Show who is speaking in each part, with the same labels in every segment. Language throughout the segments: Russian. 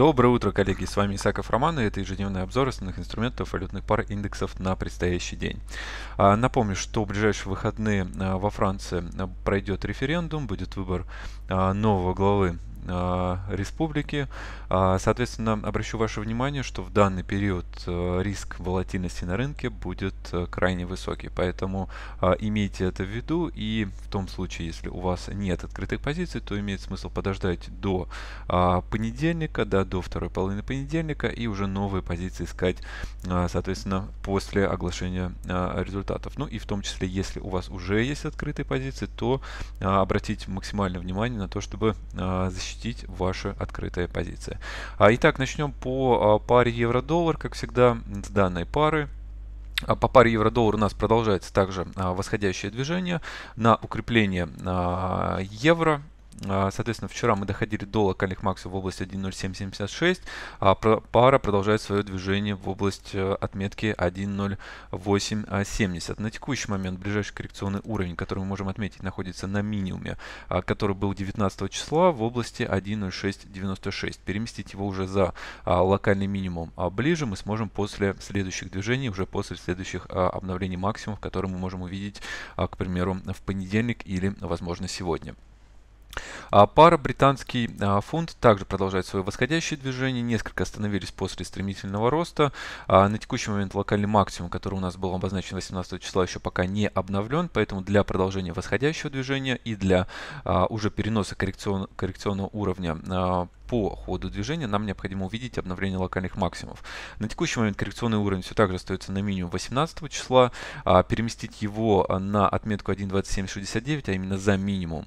Speaker 1: Доброе утро, коллеги! С вами Исаков Роман и это ежедневный обзор основных инструментов валютных пар индексов на предстоящий день. А, напомню, что в ближайшие выходные а, во Франции а, пройдет референдум, будет выбор нового главы а, республики. А, соответственно, обращу ваше внимание, что в данный период а, риск волатильности на рынке будет крайне высокий. Поэтому имейте это в виду. И в том случае, если у вас нет открытых позиций, то имеет смысл подождать до понедельника, да, до второй половины понедельника и уже новые позиции искать, соответственно, после оглашения результатов. Ну и в том числе, если у вас уже есть открытые позиции, то обратите максимальное внимание на то, чтобы защитить защитить ваша открытая позиция. А Итак, начнем по а, паре евро-доллар. Как всегда, с данной пары а, по паре евро-доллар у нас продолжается также а, восходящее движение на укрепление евро а, соответственно, вчера мы доходили до локальных максимумов в области 1.0776, а пара продолжает свое движение в область э, отметки 1.0870. На текущий момент ближайший коррекционный уровень, который мы можем отметить, находится на минимуме, а, который был 19 числа в области 1.0696. Переместить его уже за а, локальный минимум а ближе мы сможем после следующих движений, уже после следующих обновлений максимумов, которые мы можем увидеть, к примеру, в понедельник или, возможно, сегодня. А Пара британский а, фунт также продолжает свое восходящее движение. Несколько остановились после стремительного роста. А, на текущий момент локальный максимум, который у нас был обозначен 18 числа, еще пока не обновлен. Поэтому для продолжения восходящего движения и для уже переноса коррекцион, коррекционного уровня по ходу движения нам необходимо увидеть обновление локальных максимумов. На текущий момент коррекционный уровень все также остается на минимум 18 числа. Переместить его на отметку 1.2769, а именно за минимум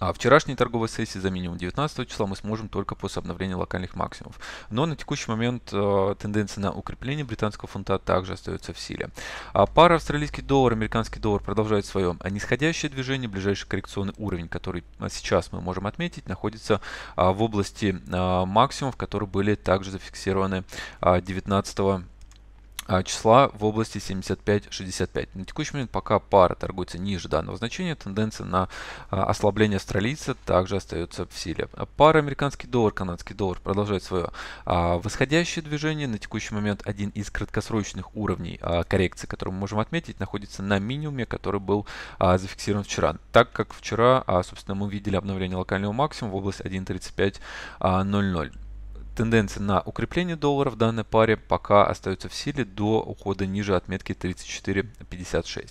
Speaker 1: а вчерашней торговой сессии за минимум 19 числа мы сможем только после обновления локальных максимумов. Но на текущий момент э, тенденция на укрепление британского фунта также остается в силе. А пара австралийский доллар, американский доллар продолжает свое нисходящее движение. Ближайший коррекционный уровень, который сейчас мы можем отметить, находится э, в области э, максимумов, которые были также зафиксированы э, 19 числа а, числа в области 75-65. На текущий момент, пока пара торгуется ниже данного значения, тенденция на а, ослабление австралийца также остается в силе. Пара американский доллар, канадский доллар продолжает свое а, восходящее движение. На текущий момент один из краткосрочных уровней коррекции, который мы можем отметить, находится на минимуме, который был зафиксирован вчера. Так как вчера, собственно, мы видели обновление локального максимума в область 1.35.00. Тенденция на укрепление доллара в данной паре пока остается в силе до ухода ниже отметки 34.56.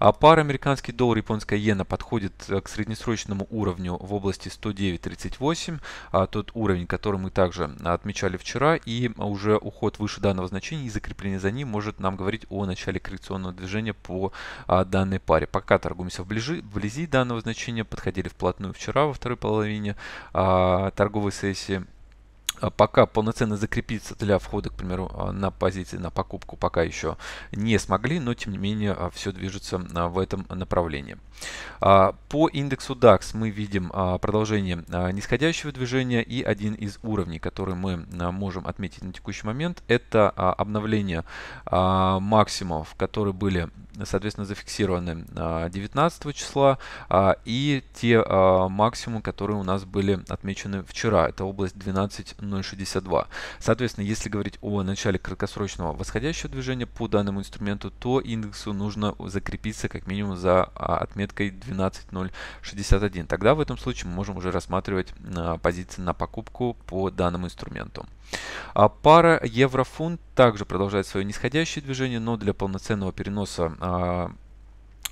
Speaker 1: А пара американский доллар и японская иена подходит э, к среднесрочному уровню в области 109.38, а тот уровень, который мы также отмечали вчера, и уже уход выше данного значения и закрепление за ним может нам говорить о начале коррекционного движения по а, данной паре. Пока торгуемся вблизи, вблизи данного значения, подходили вплотную вчера во второй половине а, торговой сессии. А пока полноценно закрепиться для входа, к примеру, а, на позиции, на покупку пока еще не смогли, но тем не менее а, все движется в этом направлении. По индексу DAX мы видим продолжение нисходящего движения и один из уровней, который мы можем отметить на текущий момент, это обновление максимумов, которые были, соответственно, зафиксированы 19 числа и те максимумы, которые у нас были отмечены вчера. Это область 12.00. 0,62. Соответственно, если говорить о начале краткосрочного восходящего движения по данному инструменту, то индексу нужно закрепиться как минимум за а, отметкой 12.061. Тогда в этом случае мы можем уже рассматривать а, позиции на покупку по данному инструменту. А пара евро-фунт также продолжает свое нисходящее движение, но для полноценного переноса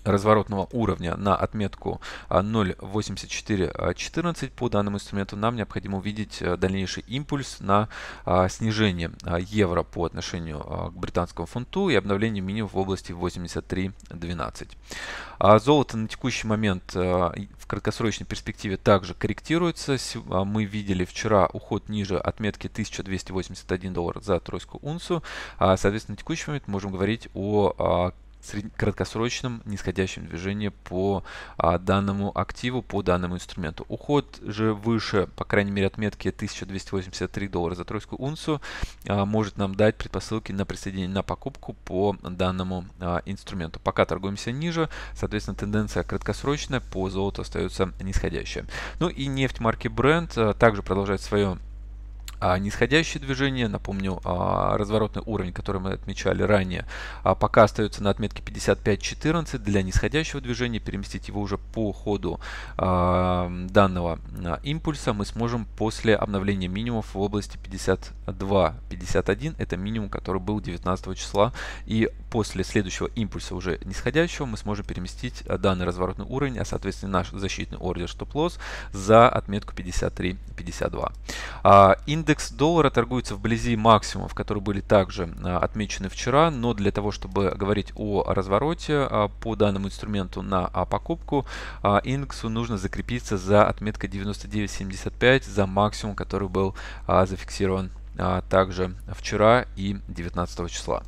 Speaker 1: разворотного уровня на отметку 0.8414 а, а, по данному инструменту нам необходимо увидеть а, дальнейший импульс на снижение евро по отношению к британскому фунту и обновление минимум в области 83.12. Золото на текущий момент в краткосрочной перспективе также корректируется. Мы видели вчера уход ниже отметки 1281 доллар за тройскую унцию. Соответственно, на текущий момент можем говорить о краткосрочном нисходящем движении по а, данному активу, по данному инструменту. Уход же выше, по крайней мере, отметки 1283 доллара за тройскую унцию а, может нам дать предпосылки на присоединение на покупку по данному а, инструменту. Пока торгуемся ниже, соответственно, тенденция краткосрочная, по золоту остается нисходящая. Ну и нефть марки Brent также продолжает свое а, нисходящее движение, напомню, а, разворотный уровень, который мы отмечали ранее, а, пока остается на отметке 55.14. Для нисходящего движения переместить его уже по ходу данного импульса мы сможем после обновления минимумов в области 52.51. Это минимум, который был 19 числа. И после следующего импульса уже нисходящего мы сможем переместить данный разворотный уровень, а соответственно наш защитный ордер стоп-лосс за отметку 53.52. Индекс Индекс доллара торгуется вблизи максимумов, которые были также а, отмечены вчера, но для того, чтобы говорить о развороте а, по данному инструменту на а, покупку, индексу нужно закрепиться за отметкой 99.75, за максимум, который был зафиксирован также вчера и 19 числа.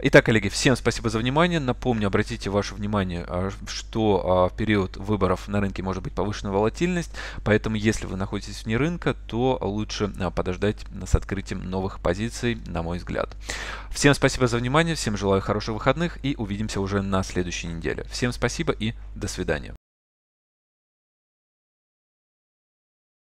Speaker 1: Итак, коллеги, всем спасибо за внимание. Напомню, обратите ваше внимание, а, что а, в период выборов на рынке может быть повышенная волатильность, поэтому если вы находитесь вне рынка, то лучше а, подождать с открытием новых позиций, на мой взгляд. Всем спасибо за внимание, всем желаю хороших выходных и увидимся уже на следующей неделе. Всем спасибо и до свидания.